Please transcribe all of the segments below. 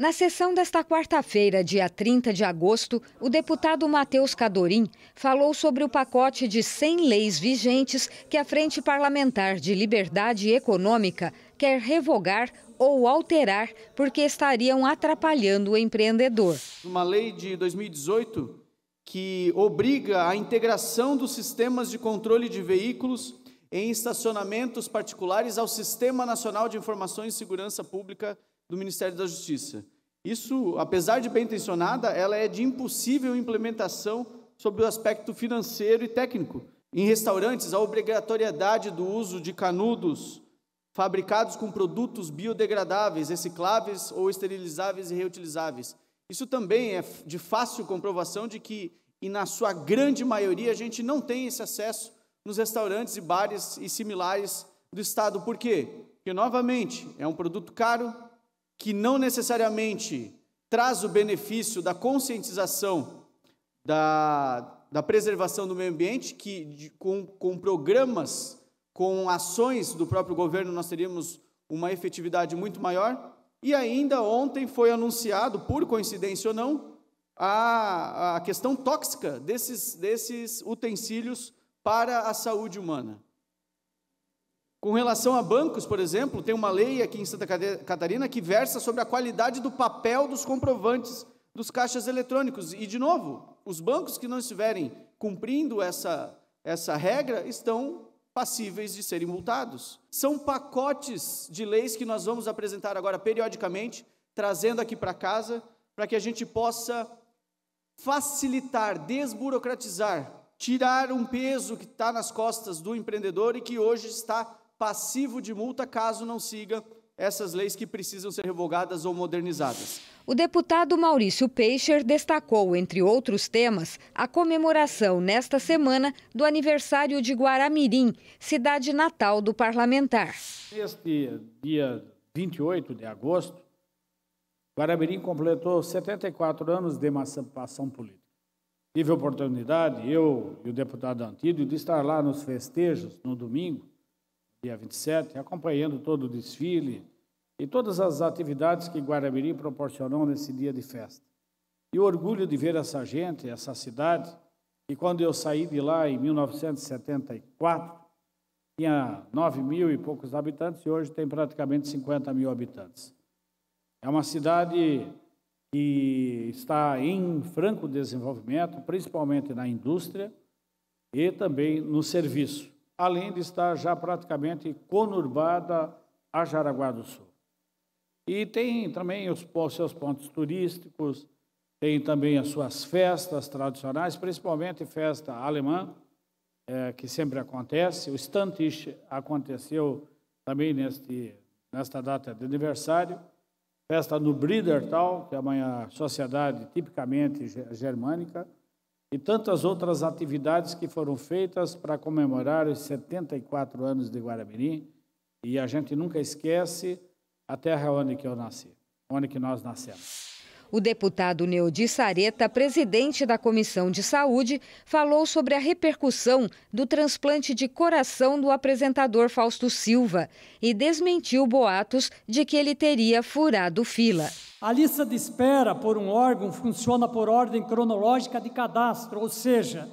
Na sessão desta quarta-feira, dia 30 de agosto, o deputado Matheus Cadorim falou sobre o pacote de 100 leis vigentes que a Frente Parlamentar de Liberdade Econômica quer revogar ou alterar porque estariam atrapalhando o empreendedor. Uma lei de 2018 que obriga a integração dos sistemas de controle de veículos em estacionamentos particulares ao Sistema Nacional de Informações e Segurança Pública do Ministério da Justiça. Isso, apesar de bem intencionada, ela é de impossível implementação sobre o aspecto financeiro e técnico. Em restaurantes, a obrigatoriedade do uso de canudos fabricados com produtos biodegradáveis, recicláveis ou esterilizáveis e reutilizáveis. Isso também é de fácil comprovação de que, e na sua grande maioria, a gente não tem esse acesso nos restaurantes e bares e similares do Estado. Por quê? Porque, novamente, é um produto caro, que não necessariamente traz o benefício da conscientização da, da preservação do meio ambiente, que de, com, com programas, com ações do próprio governo, nós teríamos uma efetividade muito maior. E ainda ontem foi anunciado, por coincidência ou não, a, a questão tóxica desses, desses utensílios para a saúde humana. Com relação a bancos, por exemplo, tem uma lei aqui em Santa Catarina que versa sobre a qualidade do papel dos comprovantes dos caixas eletrônicos. E, de novo, os bancos que não estiverem cumprindo essa, essa regra estão passíveis de serem multados. São pacotes de leis que nós vamos apresentar agora periodicamente, trazendo aqui para casa, para que a gente possa facilitar, desburocratizar, tirar um peso que está nas costas do empreendedor e que hoje está passivo de multa caso não siga essas leis que precisam ser revogadas ou modernizadas. O deputado Maurício Peixer destacou, entre outros temas, a comemoração nesta semana do aniversário de Guaramirim, cidade natal do parlamentar. Este dia 28 de agosto, Guaramirim completou 74 anos de emancipação política. Tive a oportunidade, eu e o deputado Antídio, de estar lá nos festejos no domingo dia 27, acompanhando todo o desfile e todas as atividades que Guaramirim proporcionou nesse dia de festa. E o orgulho de ver essa gente, essa cidade, e quando eu saí de lá em 1974, tinha 9 mil e poucos habitantes e hoje tem praticamente 50 mil habitantes. É uma cidade que está em franco desenvolvimento, principalmente na indústria e também no serviço além de estar já praticamente conurbada a Jaraguá do Sul. E tem também os seus pontos turísticos, tem também as suas festas tradicionais, principalmente festa alemã, é, que sempre acontece. O Stantisch aconteceu também neste, nesta data de aniversário. Festa no Bridertal, que é uma sociedade tipicamente germânica e tantas outras atividades que foram feitas para comemorar os 74 anos de Guarabirim. E a gente nunca esquece a terra onde que eu nasci, onde que nós nascemos. O deputado Neodi Sareta, presidente da Comissão de Saúde, falou sobre a repercussão do transplante de coração do apresentador Fausto Silva e desmentiu boatos de que ele teria furado fila. A lista de espera por um órgão funciona por ordem cronológica de cadastro, ou seja,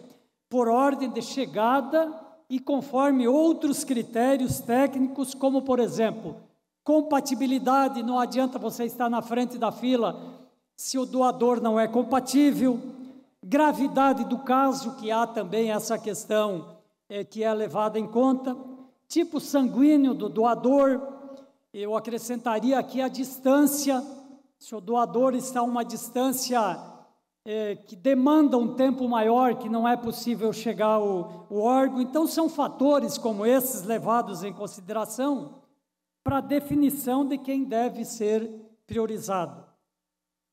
por ordem de chegada e conforme outros critérios técnicos, como, por exemplo, compatibilidade, não adianta você estar na frente da fila se o doador não é compatível, gravidade do caso, que há também essa questão é, que é levada em conta, tipo sanguíneo do doador, eu acrescentaria aqui a distância, se o doador está a uma distância é, que demanda um tempo maior, que não é possível chegar o ao órgão, então são fatores como esses levados em consideração para a definição de quem deve ser priorizado.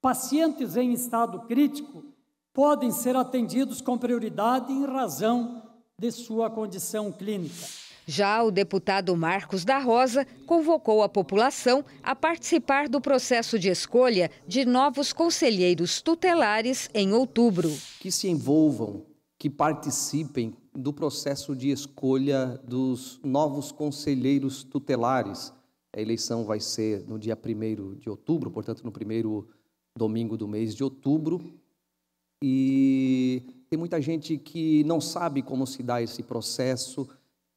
Pacientes em estado crítico podem ser atendidos com prioridade em razão de sua condição clínica. Já o deputado Marcos da Rosa convocou a população a participar do processo de escolha de novos conselheiros tutelares em outubro. Que se envolvam, que participem do processo de escolha dos novos conselheiros tutelares. A eleição vai ser no dia 1 de outubro, portanto, no primeiro domingo do mês de outubro. E tem muita gente que não sabe como se dá esse processo.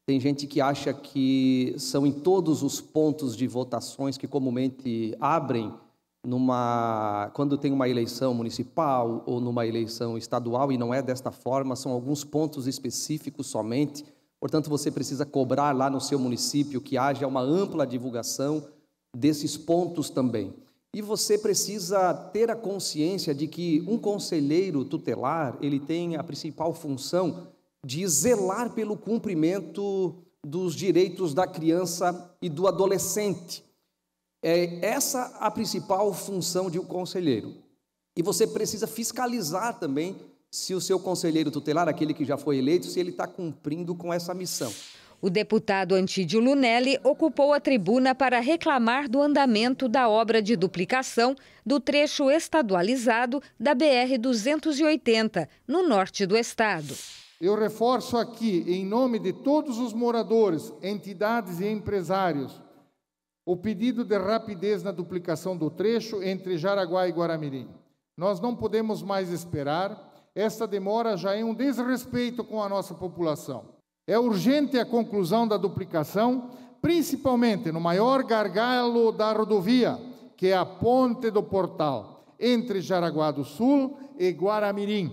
Tem gente que acha que são em todos os pontos de votações que comumente abrem numa quando tem uma eleição municipal ou numa eleição estadual e não é desta forma, são alguns pontos específicos somente. Portanto, você precisa cobrar lá no seu município que haja uma ampla divulgação desses pontos também. E você precisa ter a consciência de que um conselheiro tutelar, ele tem a principal função de zelar pelo cumprimento dos direitos da criança e do adolescente. É essa a principal função de um conselheiro. E você precisa fiscalizar também se o seu conselheiro tutelar, aquele que já foi eleito, se ele está cumprindo com essa missão. O deputado Antídio Lunelli ocupou a tribuna para reclamar do andamento da obra de duplicação do trecho estadualizado da BR-280, no norte do estado. Eu reforço aqui, em nome de todos os moradores, entidades e empresários, o pedido de rapidez na duplicação do trecho entre Jaraguá e Guaramirim. Nós não podemos mais esperar. Esta demora já é um desrespeito com a nossa população. É urgente a conclusão da duplicação, principalmente no maior gargalo da rodovia, que é a ponte do Portal, entre Jaraguá do Sul e Guaramirim.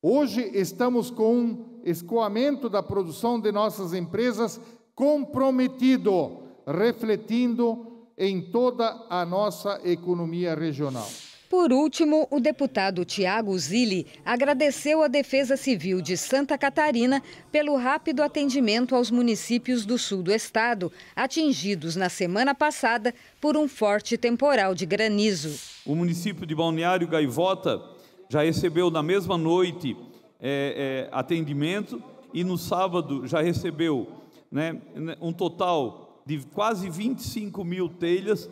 Hoje estamos com um escoamento da produção de nossas empresas comprometido, refletindo em toda a nossa economia regional. Por último, o deputado Tiago Zilli agradeceu à Defesa Civil de Santa Catarina pelo rápido atendimento aos municípios do sul do estado, atingidos na semana passada por um forte temporal de granizo. O município de Balneário Gaivota já recebeu na mesma noite é, é, atendimento e no sábado já recebeu né, um total de quase 25 mil telhas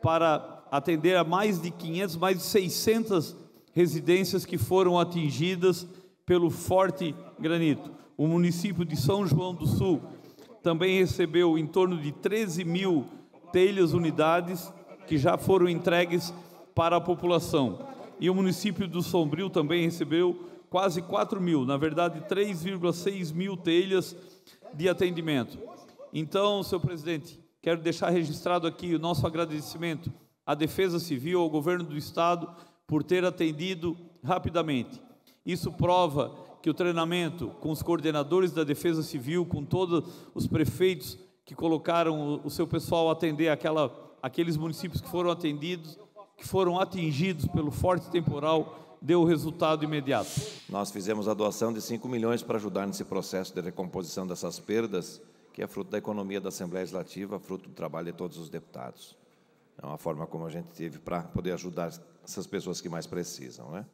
para atender a mais de 500, mais de 600 residências que foram atingidas pelo forte granito. O município de São João do Sul também recebeu em torno de 13 mil telhas unidades que já foram entregues para a população. E o município do Sombrio também recebeu quase 4 mil, na verdade 3,6 mil telhas de atendimento. Então, senhor presidente, quero deixar registrado aqui o nosso agradecimento à Defesa Civil, ao governo do Estado, por ter atendido rapidamente. Isso prova que o treinamento com os coordenadores da Defesa Civil, com todos os prefeitos que colocaram o seu pessoal a atender aquela, aqueles municípios que foram atendidos, que foram atingidos pelo forte temporal, deu resultado imediato. Nós fizemos a doação de 5 milhões para ajudar nesse processo de recomposição dessas perdas, que é fruto da economia da Assembleia Legislativa, fruto do trabalho de todos os deputados. É uma forma como a gente teve para poder ajudar essas pessoas que mais precisam, né?